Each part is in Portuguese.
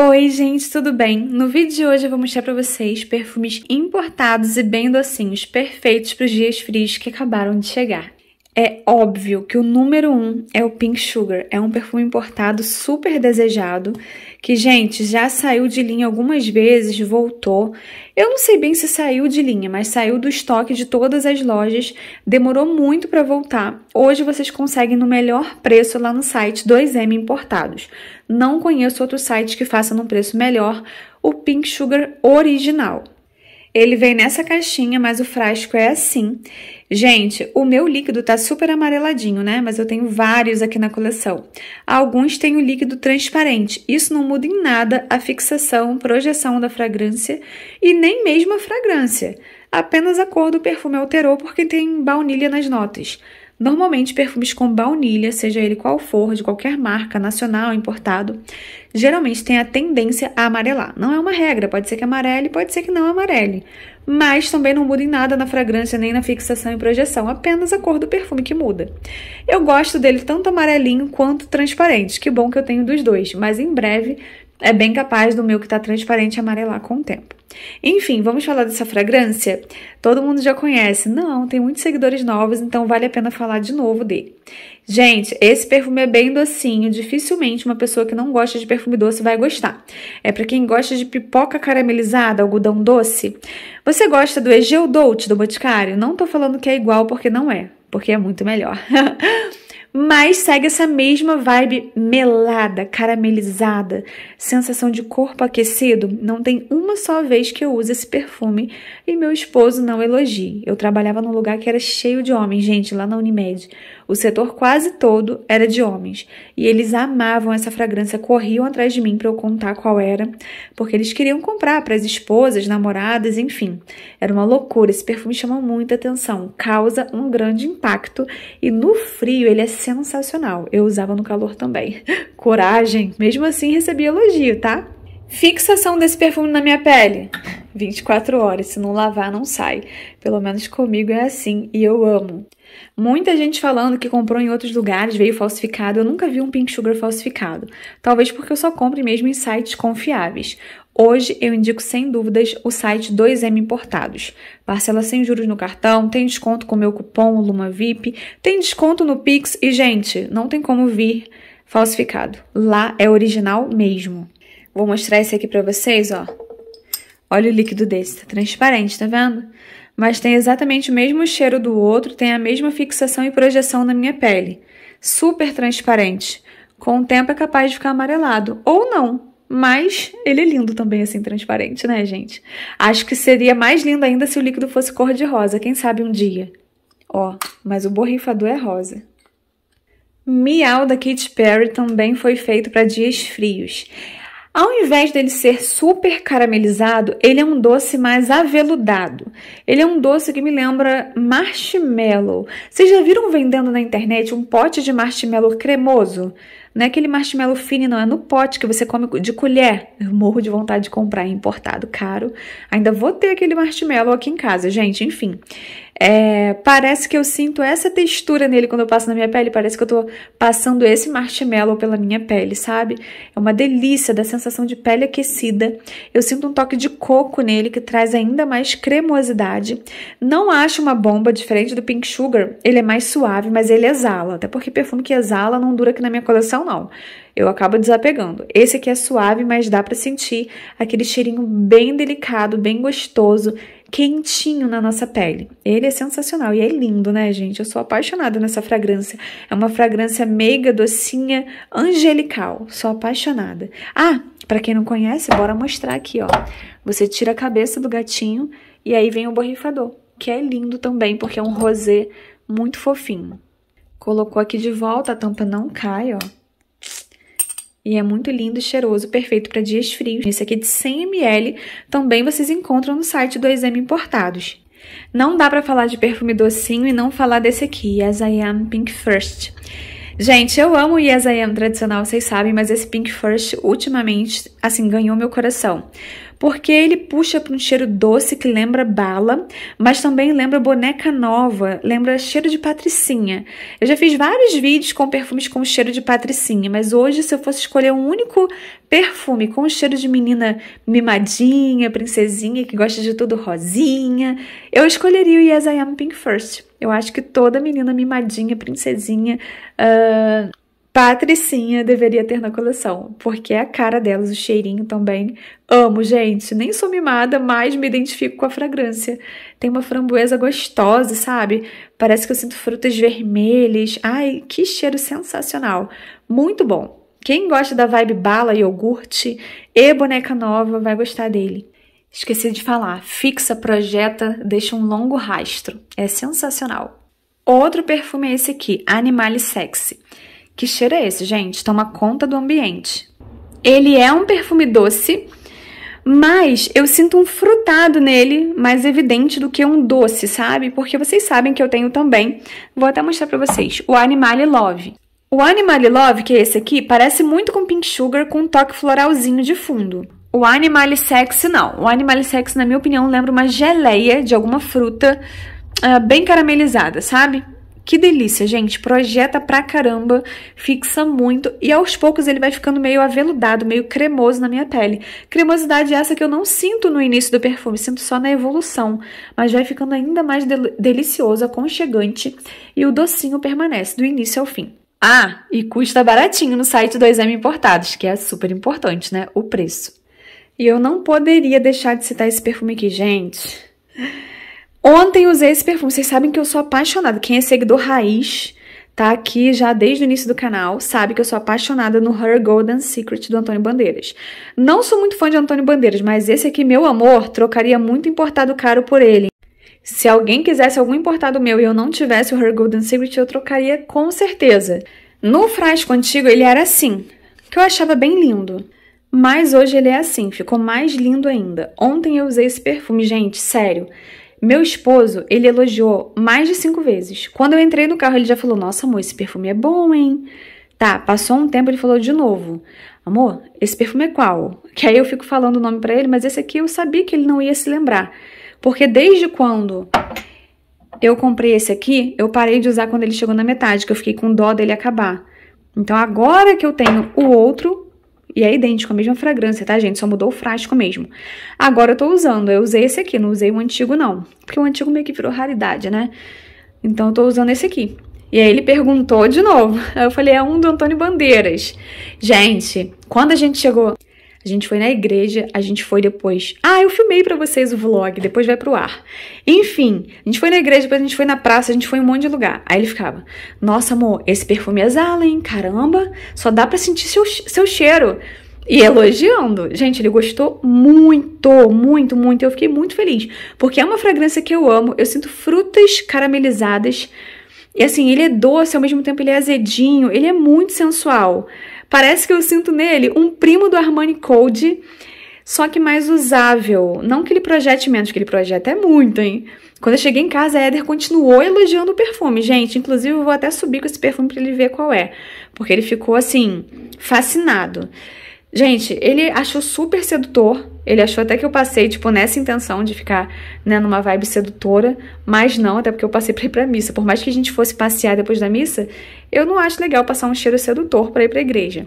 Oi, gente, tudo bem? No vídeo de hoje eu vou mostrar para vocês perfumes importados e bem docinhos, perfeitos para os dias frios que acabaram de chegar. É óbvio que o número um é o Pink Sugar, é um perfume importado super desejado, que, gente, já saiu de linha algumas vezes, voltou. Eu não sei bem se saiu de linha, mas saiu do estoque de todas as lojas, demorou muito para voltar. Hoje vocês conseguem no melhor preço lá no site 2M Importados. Não conheço outro site que faça num preço melhor o Pink Sugar original. Ele vem nessa caixinha, mas o frasco é assim. Gente, o meu líquido tá super amareladinho, né? Mas eu tenho vários aqui na coleção. Alguns têm o líquido transparente. Isso não muda em nada a fixação, projeção da fragrância e nem mesmo a fragrância. Apenas a cor do perfume alterou porque tem baunilha nas notas. Normalmente, perfumes com baunilha, seja ele qual for, de qualquer marca, nacional, importado, geralmente tem a tendência a amarelar. Não é uma regra, pode ser que amarele, pode ser que não amarele. Mas também não muda em nada na fragrância, nem na fixação e projeção, apenas a cor do perfume que muda. Eu gosto dele tanto amarelinho quanto transparente, que bom que eu tenho dos dois, mas em breve é bem capaz do meu que tá transparente amarelar com o tempo. Enfim, vamos falar dessa fragrância? Todo mundo já conhece. Não, tem muitos seguidores novos, então vale a pena falar de novo dele. Gente, esse perfume é bem docinho, dificilmente uma pessoa que não gosta de perfume doce vai gostar. É para quem gosta de pipoca caramelizada, algodão doce. Você gosta do Egeu Dout do Boticário? Não tô falando que é igual porque não é, porque é muito melhor. mas segue essa mesma vibe melada, caramelizada, sensação de corpo aquecido. Não tem uma só vez que eu uso esse perfume e meu esposo não elogie. Eu trabalhava num lugar que era cheio de homens, gente, lá na Unimed. O setor quase todo era de homens e eles amavam essa fragrância, corriam atrás de mim para eu contar qual era, porque eles queriam comprar para as esposas, namoradas, enfim. Era uma loucura, esse perfume chama muita atenção, causa um grande impacto e no frio ele é sensacional. Eu usava no calor também. Coragem! Mesmo assim, recebi elogio, tá? Fixação desse perfume na minha pele. 24 horas, se não lavar, não sai. Pelo menos comigo é assim e eu amo. Muita gente falando que comprou em outros lugares, veio falsificado. Eu nunca vi um pink sugar falsificado. Talvez porque eu só compre mesmo em sites confiáveis. Hoje eu indico sem dúvidas o site 2M Importados. Parcela sem juros no cartão, tem desconto com meu cupom Lumavip, tem desconto no Pix e, gente, não tem como vir falsificado. Lá é original mesmo. Vou mostrar esse aqui para vocês, ó. Olha o líquido desse, tá transparente, tá vendo? Mas tem exatamente o mesmo cheiro do outro, tem a mesma fixação e projeção na minha pele. Super transparente. Com o tempo é capaz de ficar amarelado, ou não, mas ele é lindo também, assim, transparente, né, gente? Acho que seria mais lindo ainda se o líquido fosse cor-de-rosa, quem sabe um dia. Ó, mas o borrifador é rosa. Miau da Katy Perry também foi feito para dias frios. Ao invés dele ser super caramelizado, ele é um doce mais aveludado. Ele é um doce que me lembra marshmallow. Vocês já viram vendendo na internet um pote de marshmallow cremoso? Não é aquele marshmallow fino, não. É no pote que você come de colher. Eu morro de vontade de comprar é importado, caro. Ainda vou ter aquele marshmallow aqui em casa, gente. Enfim, é, parece que eu sinto essa textura nele quando eu passo na minha pele, parece que eu tô passando esse marshmallow pela minha pele, sabe? É uma delícia da sensação de pele aquecida. Eu sinto um toque de coco nele que traz ainda mais cremosidade. Não acho uma bomba diferente do Pink Sugar, ele é mais suave, mas ele exala, até porque perfume que exala não dura aqui na minha coleção não. Eu acabo desapegando. Esse aqui é suave, mas dá para sentir aquele cheirinho bem delicado, bem gostoso quentinho na nossa pele. Ele é sensacional e é lindo, né, gente? Eu sou apaixonada nessa fragrância. É uma fragrância meiga, docinha, angelical. Sou apaixonada. Ah, para quem não conhece, bora mostrar aqui, ó. Você tira a cabeça do gatinho e aí vem o borrifador, que é lindo também, porque é um rosé muito fofinho. Colocou aqui de volta, a tampa não cai, ó. E é muito lindo e cheiroso, perfeito para dias frios. Esse aqui de 100 ml também vocês encontram no site do Exame Importados. Não dá para falar de perfume docinho e não falar desse aqui, Yes I Am Pink First. Gente, eu amo o Yes I Am tradicional, vocês sabem, mas esse Pink First ultimamente, assim, ganhou meu coração porque ele puxa para um cheiro doce que lembra bala, mas também lembra boneca nova, lembra cheiro de patricinha. Eu já fiz vários vídeos com perfumes com cheiro de patricinha, mas hoje se eu fosse escolher um único perfume com cheiro de menina mimadinha, princesinha que gosta de tudo rosinha, eu escolheria o Yes I Am Pink First. Eu acho que toda menina mimadinha, princesinha, uh Patricinha deveria ter na coleção, porque é a cara delas, o cheirinho também. Amo, gente. Nem sou mimada, mas me identifico com a fragrância. Tem uma framboesa gostosa, sabe? Parece que eu sinto frutas vermelhas. Ai, que cheiro sensacional. Muito bom. Quem gosta da vibe bala, iogurte e boneca nova vai gostar dele. Esqueci de falar, fixa, projeta, deixa um longo rastro. É sensacional. Outro perfume é esse aqui, Animale Sexy. Que cheiro é esse, gente? Toma conta do ambiente. Ele é um perfume doce, mas eu sinto um frutado nele mais evidente do que um doce, sabe? Porque vocês sabem que eu tenho também. Vou até mostrar para vocês. O Animale Love. O Animale Love, que é esse aqui, parece muito com Pink Sugar com um toque floralzinho de fundo. O Animale Sexy, não. O Animale Sexy, na minha opinião, lembra uma geleia de alguma fruta uh, bem caramelizada, sabe? Que delícia, gente. Projeta pra caramba, fixa muito e aos poucos ele vai ficando meio aveludado, meio cremoso na minha pele. Cremosidade essa que eu não sinto no início do perfume, sinto só na evolução, mas vai ficando ainda mais del delicioso, aconchegante e o docinho permanece do início ao fim. Ah, e custa baratinho no site 2M Importados, que é super importante, né? O preço. E eu não poderia deixar de citar esse perfume aqui, gente. Ontem usei esse perfume. Vocês sabem que eu sou apaixonada. Quem é seguidor raiz tá aqui já desde o início do canal, sabe que eu sou apaixonada no Her Golden Secret do Antônio Bandeiras. Não sou muito fã de Antônio Bandeiras, mas esse aqui, meu amor, trocaria muito importado caro por ele. Se alguém quisesse algum importado meu e eu não tivesse o Her Golden Secret, eu trocaria com certeza. No frasco antigo ele era assim, que eu achava bem lindo. Mas hoje ele é assim, ficou mais lindo ainda. Ontem eu usei esse perfume, gente, sério. Meu esposo, ele elogiou mais de cinco vezes. Quando eu entrei no carro, ele já falou: Nossa, amor, esse perfume é bom, hein? Tá, passou um tempo, ele falou de novo: Amor, esse perfume é qual? Que aí eu fico falando o nome para ele, mas esse aqui eu sabia que ele não ia se lembrar. Porque desde quando eu comprei esse aqui, eu parei de usar quando ele chegou na metade, que eu fiquei com dó dele acabar. Então agora que eu tenho o outro, e é idêntico, a mesma fragrância, tá, gente? Só mudou o frasco mesmo. Agora eu tô usando, eu usei esse aqui, não usei o antigo não. Porque o antigo meio que virou raridade, né? Então eu tô usando esse aqui. E aí ele perguntou de novo. Aí eu falei, é um do Antônio Bandeiras. Gente, quando a gente chegou a gente foi na igreja, a gente foi depois. Ah, eu filmei para vocês o vlog, depois vai pro ar. Enfim, a gente foi na igreja, depois a gente foi na praça, a gente foi em um monte de lugar. Aí ele ficava: Nossa, amor, esse perfume exala, é hein? Caramba, só dá para sentir seu, seu cheiro. E elogiando. Gente, ele gostou muito, muito, muito. Eu fiquei muito feliz. Porque é uma fragrância que eu amo. Eu sinto frutas caramelizadas. E assim, ele é doce, ao mesmo tempo ele é azedinho, ele é muito sensual. Parece que eu sinto nele um primo do Armani Code, só que mais usável. Não que ele projete menos, que ele projeta é muito, hein? Quando eu cheguei em casa, a Éder continuou elogiando o perfume, gente. Inclusive, eu vou até subir com esse perfume para ele ver qual é, porque ele ficou assim, fascinado. Gente, ele achou super sedutor. Ele achou até que eu passei, tipo, nessa intenção de ficar, né, numa vibe sedutora. Mas não, até porque eu passei pra ir pra missa. Por mais que a gente fosse passear depois da missa, eu não acho legal passar um cheiro sedutor pra ir pra igreja.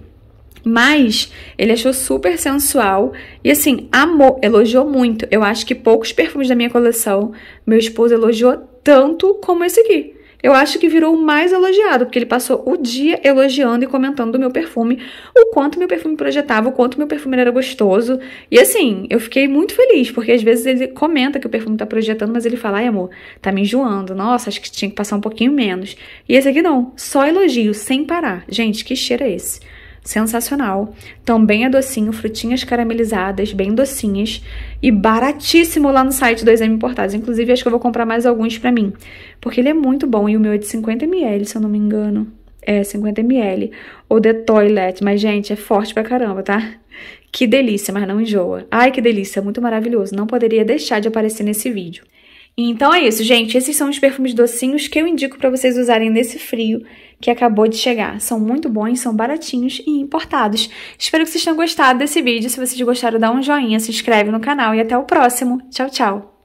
Mas ele achou super sensual e assim, amou, elogiou muito. Eu acho que poucos perfumes da minha coleção meu esposo elogiou tanto como esse aqui. Eu acho que virou o mais elogiado, porque ele passou o dia elogiando e comentando do meu perfume, o quanto meu perfume projetava, o quanto meu perfume era gostoso. E assim, eu fiquei muito feliz, porque às vezes ele comenta que o perfume tá projetando, mas ele fala, ai amor, tá me enjoando, nossa, acho que tinha que passar um pouquinho menos. E esse aqui não, só elogio, sem parar. Gente, que cheiro é esse? sensacional. Também é docinho, frutinhas caramelizadas, bem docinhas e baratíssimo lá no site 2M Importados. Inclusive, acho que eu vou comprar mais alguns para mim, porque ele é muito bom e o meu é de 50ml, se eu não me engano. É, 50ml. Ou de Toilet, mas gente, é forte pra caramba, tá? Que delícia, mas não enjoa. Ai, que delícia, muito maravilhoso. Não poderia deixar de aparecer nesse vídeo. Então é isso, gente. Esses são os perfumes docinhos que eu indico para vocês usarem nesse frio que acabou de chegar. São muito bons, são baratinhos e importados. Espero que vocês tenham gostado desse vídeo. Se vocês gostaram, dá um joinha, se inscreve no canal e até o próximo. Tchau, tchau!